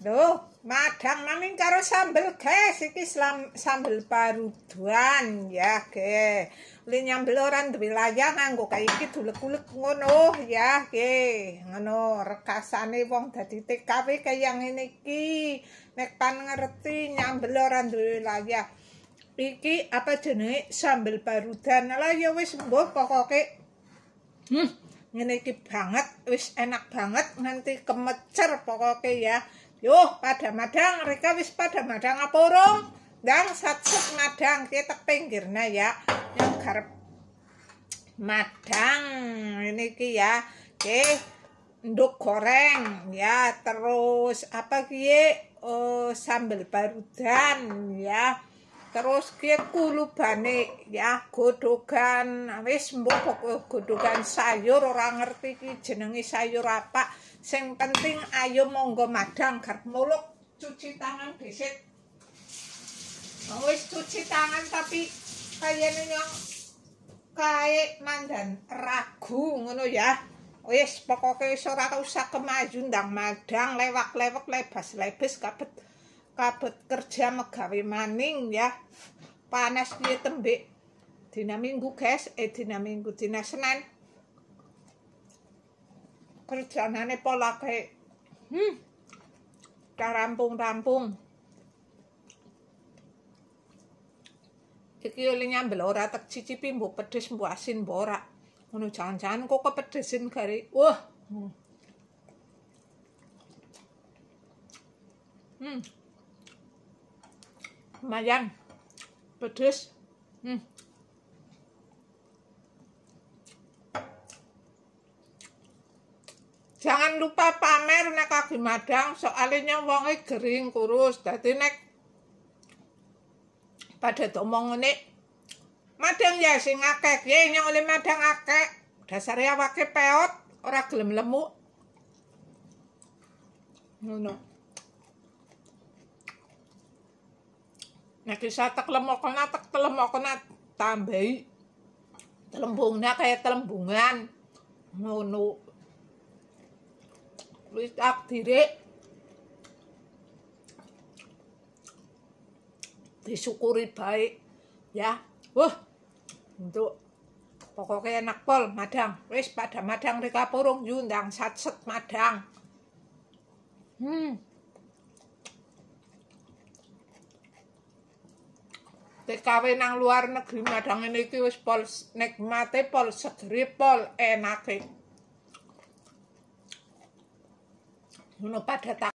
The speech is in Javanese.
Loh, madang maning karo sambel, guys. Iki sambel parudan, ya, ge. Li nyambel ora duwe layang nganggo kae iki dulek-ulek ngono, ya, ge. Ngono rekasane wong dadi TKW kaya ngene iki. Nek pan ngerti nyambel ora duwe layang. Iki apa jenenge sambel parudan? Lah ya wis mbuh pokoke. Hmm. Ngene iki banget, wis enak banget nanti kemecer pokoke ya. yuk pada madang, mereka wis pada madang apa urung? Dan satset madang, kita pinggirnya ya, yang garap madang ini ki ya. Oke, nduk goreng ya, terus apa ki oh sambal barudan ya. terus ke kulubane ya godogan wis mbok pokoke godogan sayur ora ngerti iki jenenge sayur apa sing penting ayo monggo madang karep muluk cuci tangan dhisik oh, wis cuci tangan tapi kayane nyok, kae mandan ragu ngono ya wis pokoke wis ora usah kemaju ndang madang lewak-lewak lebas-lebes kabeh kabut kerja megawe maning ya panas piye tembek. dina minggu guys eh dina minggu dina senen kerjaanane pola kaya hmm rampung-rampung iki oleh nyambel ora tak cicipi mbo pedes mbo asin mbo ora ngono jangan-jangan kok kepedesin kari. wah hmm. hmm. Mayang pedes hmm. jangan lupa pamer nek kaki madang soalnya wonge gering kurus dadi nek pada tomong nek madang ya sing akeh ya yang oleh madang akeh dasarnya awake peot ora gelem lemu ngono you nakisa taklem ako na tak ako na tambay telembung na kaya telembungan ngono wis tak direk disyukuri baik ya wah untuk pokoknya enak pol madang wis pada madang rika purung yundang satset madang hmm TKW nang luar negeri madang ini iki wis pol nikmate pol segeri pol enake. Ngono pada tak